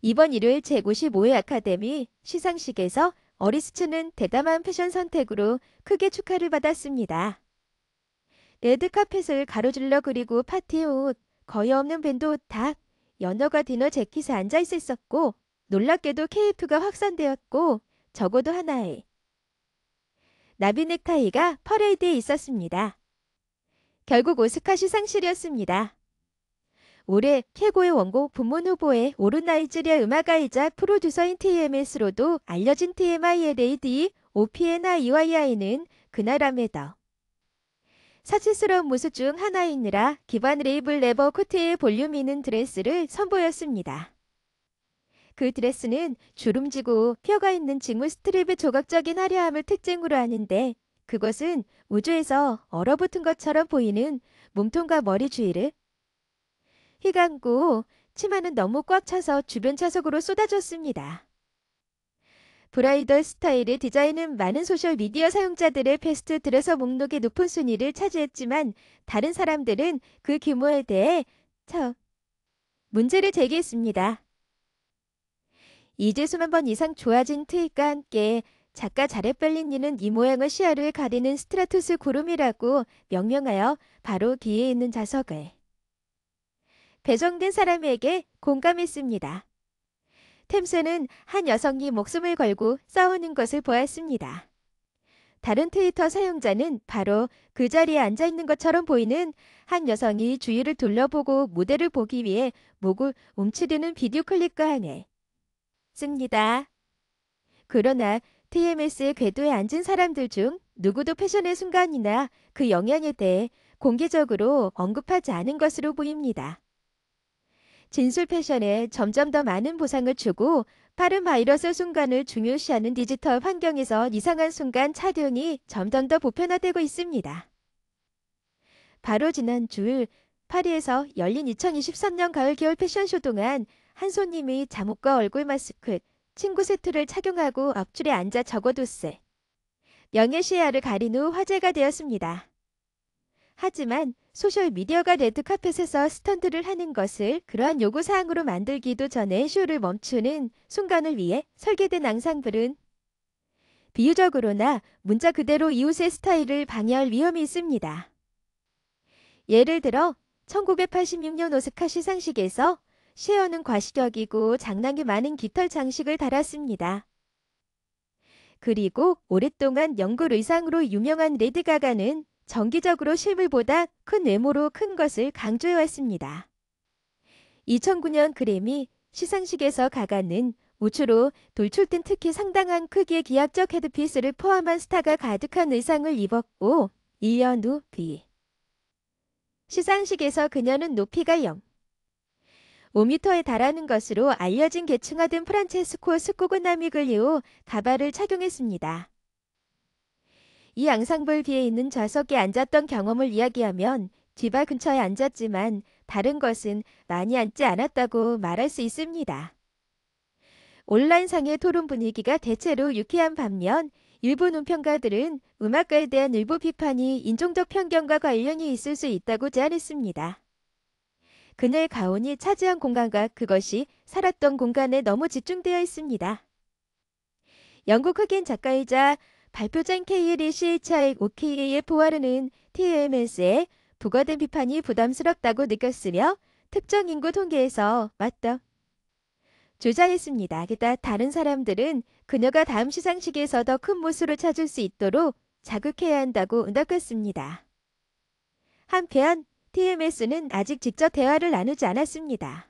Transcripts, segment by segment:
이번 일요일 제95회 아카데미 시상식에서 어리스트는 대담한 패션 선택으로 크게 축하를 받았습니다. 레드카펫을 가로질러 그리고 파티 옷, 거의 없는 밴드 옷 닭, 연어가 디너 재킷에 앉아 있었고 놀랍게도 케이프가 확산되었고 적어도 하나의 나비 넥타이가 퍼레이드에 있었습니다. 결국 오스카 시상실이었습니다. 올해 최고의 원곡 부문 후보에 오른 나이지리아 음악가이자 프로듀서인 TMS로도 알려진 TMI의 레이디 오피에나 이와아이는 그나라메더. 사치스러운 모습 중하나이느라 기반 레이블 레버 코트의 볼륨 있는 드레스를 선보였습니다. 그 드레스는 주름지고 뼈가 있는 직물 스트립의 조각적인 화려함을 특징으로 하는데 그것은 우주에서 얼어붙은 것처럼 보이는 몸통과 머리 주위를 휘강구 치마는 너무 꽉 차서 주변 차석으로 쏟아졌습니다. 브라이덜 스타일의 디자인은 많은 소셜미디어 사용자들의 패스트 드레서 목록의 높은 순위를 차지했지만 다른 사람들은 그 규모에 대해 처 문제를 제기했습니다. 이제수만 번 이상 좋아진 트윗과 함께 작가 자렛 발린니는 이모양을 시야를 가리는 스트라투스 구름이라고 명명하여 바로 뒤에 있는 자석을 배정된 사람에게 공감했습니다. 템스는 한 여성이 목숨을 걸고 싸우는 것을 보았습니다. 다른 트위터 사용자는 바로 그 자리에 앉아 있는 것처럼 보이는 한 여성이 주위를 둘러보고 무대를 보기 위해 목을 움츠리는 비디오 클립과 함에 씁니다. 그러나 TMS의 궤도에 앉은 사람들 중 누구도 패션의 순간이나 그 영향에 대해 공개적으로 언급하지 않은 것으로 보입니다. 진술 패션에 점점 더 많은 보상을 주고 빠른 바이러스 순간을 중요시하는 디지털 환경에서 이상한 순간 착용이 점점 더 보편화되고 있습니다. 바로 지난 주일 파리에서 열린 2023년 가을 겨울 패션쇼 동안 한 손님이 잠옷과 얼굴 마스크, 친구 세트를 착용하고 앞줄에 앉아 적어뒀을 명예 시야를 가린 후 화제가 되었습니다. 하지만 소셜미디어가 레드카펫에서 스턴트를 하는 것을 그러한 요구사항으로 만들기도 전에 쇼를 멈추는 순간을 위해 설계된 앙상블은 비유적으로나 문자 그대로 이웃의 스타일을 방해할 위험이 있습니다. 예를 들어 1986년 오스카 시상식에서 셰어는 과시격이고 장난기 많은 깃털 장식을 달았습니다. 그리고 오랫동안 연골 의상으로 유명한 레드 가가는 정기적으로 실물보다 큰 외모로 큰 것을 강조해왔습니다. 2009년 그래미 시상식에서 가가는 우추로 돌출된 특히 상당한 크기의 기압적 헤드피스를 포함한 스타가 가득한 의상을 입었고 1년 후 B. 시상식에서 그녀는 높이가 0. 5m에 달하는 것으로 알려진 계층화된 프란체스코 스코그나믹을 이후 가발을 착용했습니다. 이 양상불 비에 있는 좌석에 앉았던 경험을 이야기하면 뒤발 근처에 앉았지만 다른 것은 많이 앉지 않았다고 말할 수 있습니다. 온라인상의 토론 분위기가 대체로 유쾌한 반면 일부 논평가들은 음악가에 대한 일부 비판이 인종적 편견과 관련이 있을 수 있다고 제안했습니다. 그녀의 가온이 차지한 공간과 그것이 살았던 공간에 너무 집중되어 있습니다. 영국 흑인 작가이자 발표장 k 1 c h 액5 k a 의보활은는 TMS에 부과된 비판이 부담스럽다고 느꼈으며 특정 인구 통계에서 맞다. 주장했습니다. 게다 다른 사람들은 그녀가 다음 시상식에서 더 큰 모습을 찾을 수 있도록 자극해야 한다고 응답했습니다. 한편 TMS는 아직 직접 대화를 나누지 않았습니다.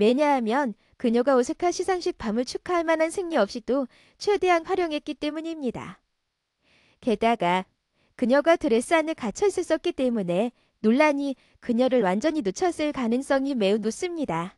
왜냐하면 그녀가 오스카 시상식 밤을 축하할 만한 승리 없이도 최대한 활용했기 때문입니다. 게다가 그녀가 드레스 안에 갇혀 있었기 때문에 논란이 그녀를 완전히 놓쳤을 가능성이 매우 높습니다.